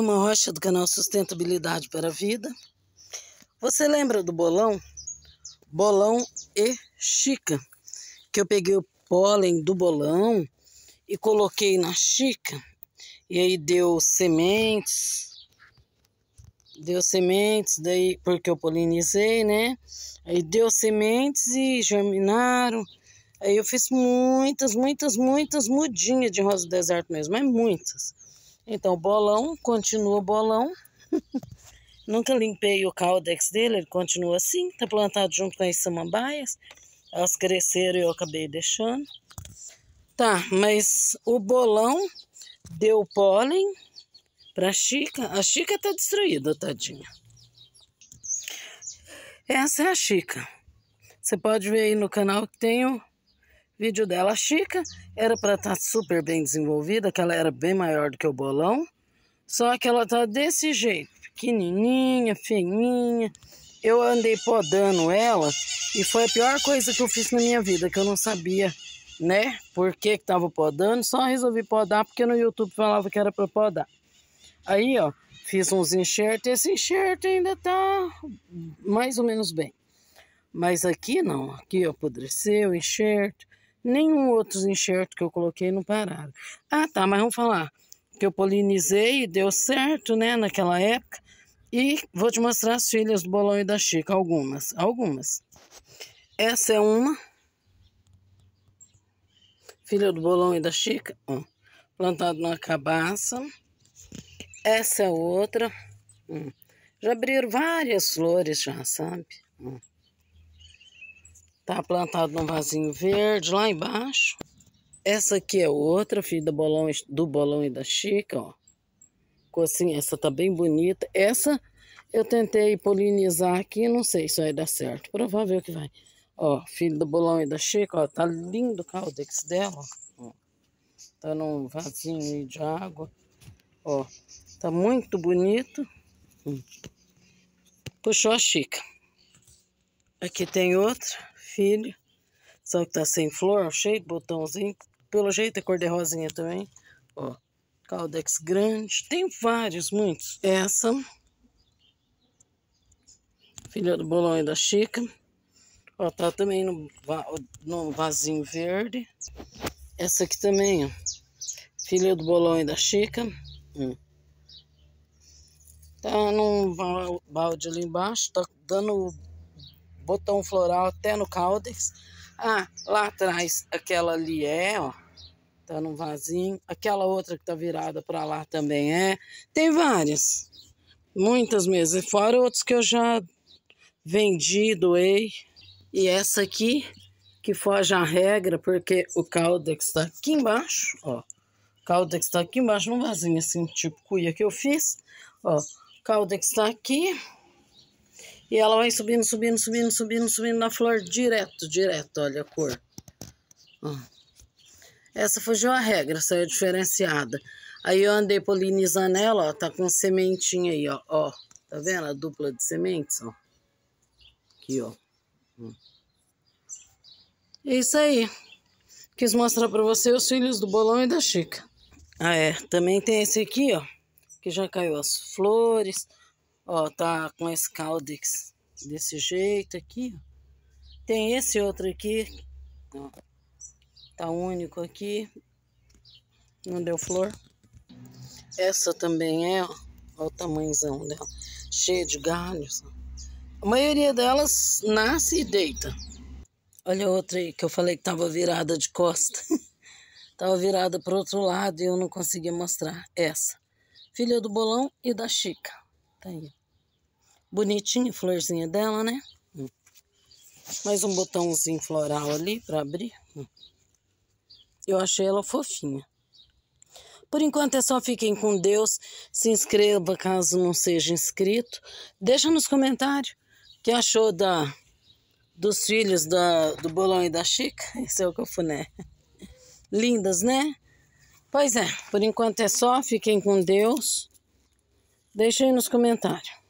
uma Rocha, do canal Sustentabilidade para a Vida. Você lembra do bolão? Bolão e Chica, que eu peguei o pólen do bolão e coloquei na Chica, e aí deu sementes, deu sementes, daí porque eu polinizei, né? Aí deu sementes e germinaram. Aí eu fiz muitas, muitas, muitas mudinhas de rosa do deserto mesmo, é muitas. Então, bolão, continua bolão. Nunca limpei o caudex dele, ele continua assim. Tá plantado junto com as samambaias. Elas cresceram e eu acabei deixando. Tá, mas o bolão deu pólen pra Chica. A Chica tá destruída, tadinha. Essa é a Chica. Você pode ver aí no canal que tem o Vídeo dela chica, era para estar tá super bem desenvolvida, que ela era bem maior do que o bolão. Só que ela tá desse jeito, pequenininha, feinha. Eu andei podando ela e foi a pior coisa que eu fiz na minha vida, que eu não sabia, né, por que que tava podando. Só resolvi podar porque no YouTube falava que era para podar. Aí, ó, fiz uns enxertos. Esse enxerto ainda tá mais ou menos bem. Mas aqui não, aqui ó, apodreceu, enxerto. Nenhum outro enxerto que eu coloquei não pararam. Ah, tá, mas vamos falar que eu polinizei e deu certo, né, naquela época. E vou te mostrar as filhas do bolão e da Chica, algumas, algumas. Essa é uma, filha do bolão e da Chica, ó, plantado numa cabaça. Essa é outra, hum. já abriram várias flores já, sabe? Hum. Tá plantado num vasinho verde lá embaixo. Essa aqui é outra, filho, do bolão, do bolão e da chica, ó. Ficou assim, essa tá bem bonita. Essa eu tentei polinizar aqui, não sei se vai dar certo. Provável que vai. Ó, filho do bolão e da chica, ó, tá lindo o caldex dela, ó. Tá num vasinho de água, ó. Tá muito bonito. Hum. Puxou a chica. Aqui tem outra filho. Só que tá sem flor, cheio de botãozinho. Pelo jeito é cor de rosinha também. Ó, caldex grande. Tem vários, muitos. Essa. Filha do bolão e da Chica. Ó, tá também no, no vasinho verde. Essa aqui também, ó. Filha do bolão e da Chica. Hum. Tá num balde ali embaixo. Tá dando botão floral até no caldex Ah, lá atrás, aquela ali é, ó. Tá num vasinho. Aquela outra que tá virada para lá também é. Tem várias. Muitas mesmo. Fora outros que eu já vendi, doei. E essa aqui, que foge à regra, porque o caldex está aqui embaixo, ó. O está aqui embaixo, num vasinho assim, tipo cuia que eu fiz. Ó, o está aqui, e ela vai subindo, subindo, subindo, subindo, subindo na flor direto, direto, olha a cor. Essa fugiu a regra, saiu diferenciada. Aí eu andei polinizando ela, ó, tá com sementinha aí, ó, ó. Tá vendo a dupla de sementes, ó? Aqui, ó. Hum. É isso aí. Quis mostrar pra você os filhos do bolão e da chica. Ah, é. Também tem esse aqui, ó. Que já caiu as flores. Ó, tá com esse caldex desse jeito aqui. Tem esse outro aqui. Ó, tá único aqui. Não deu flor. Essa também é, ó. Olha o tamanhozão dela. Cheia de galhos. A maioria delas nasce e deita. Olha outra aí que eu falei que tava virada de costa. tava virada pro outro lado e eu não consegui mostrar. Essa. Filha do Bolão e da Chica. Tá aí. Bonitinha a florzinha dela, né? Mais um botãozinho floral ali para abrir. Eu achei ela fofinha. Por enquanto é só fiquem com Deus. Se inscreva caso não seja inscrito. Deixa nos comentários o que achou da, dos filhos da, do Bolão e da Chica. Esse é o cafuné. Lindas, né? Pois é, por enquanto é só. Fiquem com Deus. Deixa aí nos comentários.